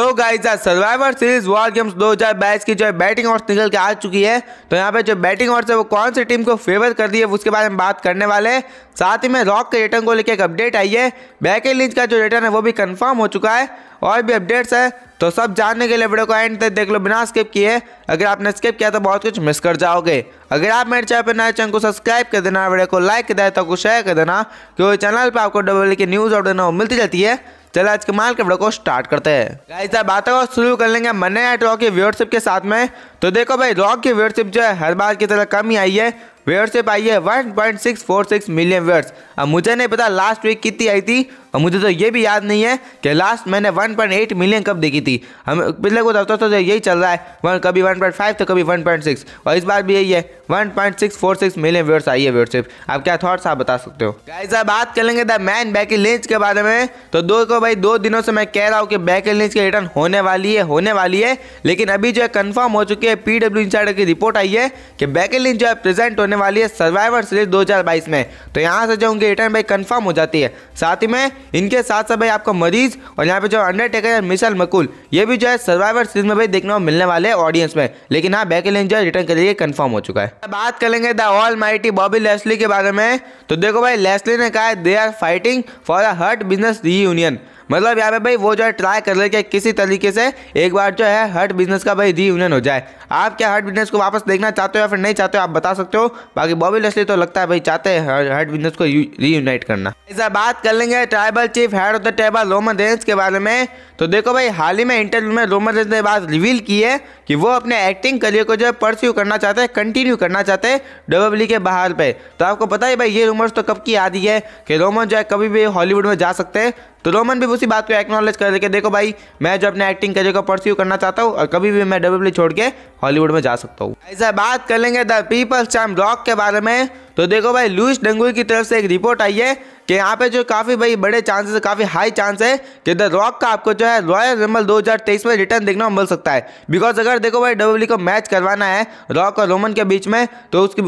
तो guys survivor series war games 2022 की जो है बैटिंग ऑर्स निकल के आ चुकी है तो यहाँ पे जो बैटिंग ऑर्स है वो कौन सी टीम को फेवर कर दी है उसके बारे में बात करने वाले हैं साथ ही में रॉक के रिटर्न को लेकर एक अपडेट आई है बैके लिंच का जो रिटर्न है वो भी कंफर्म हो चुका है और भी अपडेट्स है तो सब जानने के लिए वीडियो को एंड तक देख लो बिना स्किप किए अगर आपने स्किप किया तो बहुत कुछ मिस कर जाओगे अगर आप मेरे चैनल पर नए चैनल को सब्सक्राइब कर देना वीडियो को लाइक कर देना तो शेयर कर देना क्योंकि चैनल पर आपको डबल की न्यूज़ और देना मिलती रहती है चलो आज माल के वीडियो को स्टार्ट करते हैं गाइस बातों को शुरू कर लेंगे मने एट रॉक की व्यवरशिप के साथ में तो देखो भाई रॉक की व्यवरशिप जो है हर बार की तरह कम ही आई है व्यवरशिप आई है सिक्स मिलियन व्यवर्स अब मुझे नहीं पता लास्ट वीक कितनी आई थी और मुझे तो ये भी याद नहीं है कि लास्ट मैंने 1.8 मिलियन कब देखी थी हम पिछले को से तो, तो, तो, तो यही चल रहा है वन कभी 1.5 तो कभी 1.6 और इस बार भी यही है 1.646 मिलियन व्यूअर्स आई है व्यूअरशिप आप क्या थॉट्स आप बता सकते हो गाइस अब बात करेंगे द मैन बैक लिंच के बारे में तो दो को भाई दो दिनों से मैं कह रहा हूँ कि बैक लिंच की रिटर्न होने वाली है होने वाली है लेकिन अभी जो है कन्फर्म हो चुकी है पीडब्ल्यू इंसाइडर की रिपोर्ट आई है कि बैक लिंच जो है प्रेजेंट होने वाली है सर्वाइवर सीरीज दो में तो यहाँ से जो उनकी रिटर्न भाई कन्फर्म हो जाती है साथ ही में इनके साथ साथ भाई आपको मरीज और यहाँ पे जो अंडरटेकर है मिशल मकुल ये भी जो है सर्वाइवर सीरीज में भाई देखने को मिलने वाले हैं ऑडियंस में लेकिन हाँ बैक एलेंज जो है रिटर्न करिए कन्फर्म हो चुका है बात करेंगे the almighty Bobby Lashley के बारे में तो देखो भाई लेस्ली ने कहा है they are fighting for a hurt business reunion मतलब यहाँ पे भाई वो जो है ट्राई कर ले कि किसी तरीके से एक बार जो है हर्ट बिजनेस का भाई रीयूनियन हो जाए आप क्या हर्ट बिजनेस को वापस देखना चाहते हो या फिर नहीं चाहते हो आप बता सकते हो बाकी बॉबी लेसली तो लगता है भाई चाहते हैं हर्ट बिजनेस को रीयूनाइट करना ऐसा बात कर लेंगे tribal chief head of the tribal Roman Reigns के बारे में तो देखो भाई हाल ही में इंटरव्यू में रोमन रेंस ने बात रिवील की है कि वो अपने एक्टिंग करियर को जो है परस्यू करना चाहते हैं कंटिन्यू करना चाहते हैं डब्ल्यू के बाहर पे तो आपको पता ही भाई ये रूमर्स तो कब की आ रही है कि रोमन जो है कभी भी हॉलीवुड में जा सकते हैं तो रोमन भी उसी बात को एक्नोलेज कर देखे देखो भाई मैं जो अपने एक्टिंग करियर को परस्यू करना चाहता हूँ और कभी भी मैं डब्ल्यू छोड़ के हॉलीवुड में जा सकता हूँ ऐसा बात कर लेंगे द पीपल्स टाइम रॉक के बारे में तो देखो भाई लुइस डंगुल की तरफ से एक रिपोर्ट आई है कि यहाँ पे जो काफ़ी भाई बड़े चांसेस काफ़ी हाई चांस है कि द रॉक का आपको जो है रॉयल रमल 2023 में रिटर्न देखने को मिल सकता है बिकॉज अगर देखो भाई डब्ल्यू e को मैच करवाना है रॉक और रोमन के बीच में तो उसकी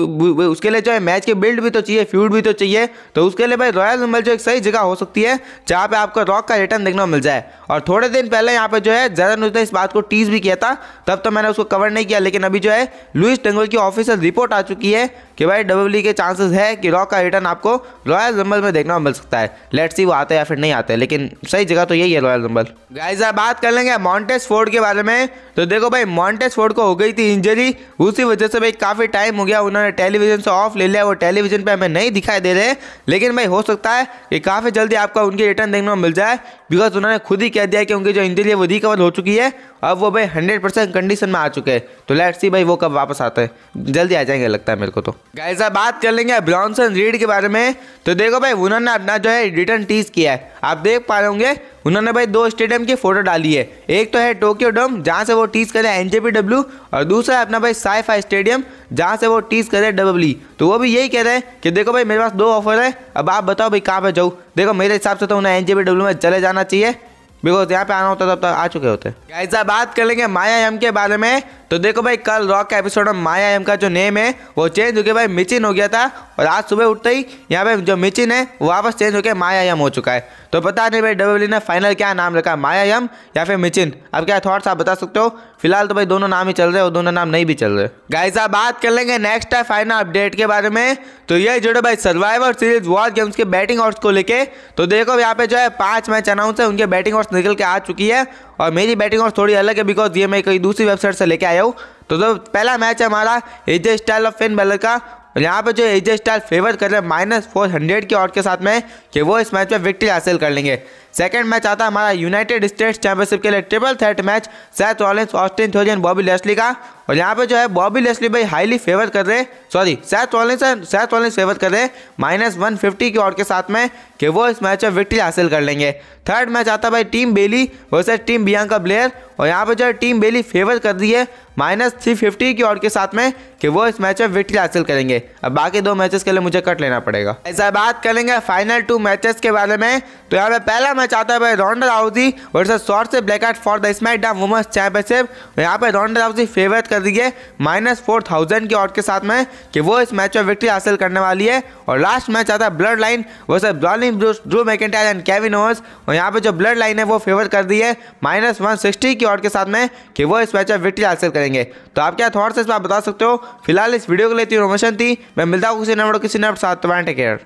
उसके लिए जो है मैच की बिल्ड भी तो चाहिए फ्यूड भी तो चाहिए तो उसके लिए भाई रॉयल रमल जो एक सही जगह हो सकती है जहाँ पे आपको रॉक का रिटर्न देखने को मिल जाए और थोड़े दिन पहले यहाँ पे जो है जरन उसने इस बात को टीज भी किया था तब तो मैंने उसको कवर नहीं किया लेकिन अभी जो है लुइस टेंगुल की ऑफिसियल रिपोर्ट आ चुकी है कि भाई डब्ल्यू e के चांसेस है कि रॉक का रिटर्न आपको रॉयल रमल में देखने देखने को मिल सकता है लेट्स सी वो आते या फिर नहीं आते लेकिन सही जगह तो यही है रॉयल रंबल गाइस अब बात कर लेंगे मॉन्टेस फोर्ड के बारे में तो देखो भाई मॉन्टेस फोर्ड को हो गई थी इंजरी उसी वजह से भाई काफ़ी टाइम हो गया उन्होंने टेलीविजन से ऑफ ले लिया वो टेलीविजन पर हमें नहीं दिखाई दे रहे लेकिन भाई हो सकता है कि काफ़ी जल्दी आपका उनकी रिटर्न देखने को मिल जाए बिकॉज उन्होंने खुद ही कह दिया कि उनकी जो इंजरी है वो रिकवर हो चुकी है अब वो भाई हंड्रेड परसेंट कंडीशन में आ चुके हैं तो लेट्स सी भाई वो कब वापस आते हैं जल्दी आ जाएंगे लगता है मेरे को तो गाइज बात कर लेंगे ब्रॉन्सन रीड के बारे में तो देखो भाई उन्होंने उन्होंने अपना जो है रिटर्न टीज किया है आप देख पा रहे होंगे उन्होंने भाई दो स्टेडियम की फोटो डाली है एक तो है टोक्यो डोम जहाँ से वो टीज करे एन और दूसरा है अपना भाई साइफा स्टेडियम जहाँ से वो टीज करे डब्ल्यू तो वो भी यही कह रहे हैं कि देखो भाई मेरे पास दो ऑफर है अब आप बताओ भाई कहाँ पर जाऊँ देखो मेरे हिसाब से तो उन्हें एन में चले जाना चाहिए बिकॉज यहाँ पे आना होता तब तक तो आ चुके होते हैं ऐसा बात कर लेंगे माया एम के बारे में तो देखो भाई कल रॉक का एपिसोड में माया एम का जो नेम है वो चेंज हो गया भाई मिचिन हो गया था और आज सुबह उठते ही यहाँ पे जो मिचिन है वो वापस चेंज होकर माया एम हो चुका है तो पता नहीं भाई डब्ल्यू ने फाइनल क्या नाम रखा माया एम या फिर मिचिन अब क्या थॉट्स आप बता सकते हो फिलहाल तो भाई दोनों नाम ही चल रहे और दोनों नाम नहीं भी चल रहे गाइस आप बात कर लेंगे नेक्स्ट है फाइनल अपडेट के बारे में तो ये जुड़े भाई सर्वाइवर सीरीज वॉर गेम्स के बैटिंग ऑर्ड्स को लेके तो देखो यहाँ पे जो है पांच मैच अनाउंस है उनके बैटिंग ऑर्ड्स निकल के आ चुकी है और मेरी बैटिंग और थोड़ी अलग है बिकॉज ये मैं कहीं दूसरी वेबसाइट से लेके आया हूँ तो जो पहला मैच है हमारा AJ style of Finn Balor का और यहाँ पे जो एजे स्टाइल फेवर कर रहे हैं माइनस फोर हंड्रेड के आउट के साथ में कि वो इस मैच में विक्ट्री हासिल कर लेंगे सेकेंड मैच आता है हमारा यूनाइटेड स्टेट्स चैंपियनशिप के लिए triple threat match Seth Rollins Austin थोजन बॉबी लेस्ली का और यहाँ पे जो है बॉबी लेस्ली भाई हाईली फेवर कर रहे sorry Seth Rollins Seth Rollins favour कर रहे माइनस वन फिफ्टी की और के साथ में कि वो इस मैच में विक्ट्री हासिल कर लेंगे थर्ड मैच आता है भाई team Bayley versus team Bianca Belair और यहाँ पे जो है टीम बेली फेवर कर रही है माइनस थ्री फिफ्टी की और के साथ में कि वो इस मैच में विक्ट्री हासिल करेंगे अब बाकी दो मैचेस के लिए मुझे कट लेना पड़ेगा ऐसा बात करेंगे फाइनल टू मैचेस के बारे में तो यहाँ पे पहला मैं चाहता है भाई Ronda Rousey versus Shotzi black out for the SmackDown women's championship यहाँ पे रॉन्डा राउजी फेवरेट कर दी है माइनस फोर थाउजेंड के ऑट के साथ में कि वो इस मैच में विक्ट्री हासिल करने वाली है और लास्ट मैच आता है Bloodline versus brawling Drew McIntyre and Kevin Owens और यहाँ पे जो ब्लड लाइन है वो फेवर कर दी है माइनस वन सिक्सटी की ऑट के साथ में कि वो इस मैच में विक्ट्री हासिल करेंगे तो आप क्या थॉट्स इस बात बता सकते हो फिलहाल इस वीडियो के लिए इतनी इन्फॉर्मेशन थी मैं मिलता हूँ किसी नंबर किसी नंबर साथ तो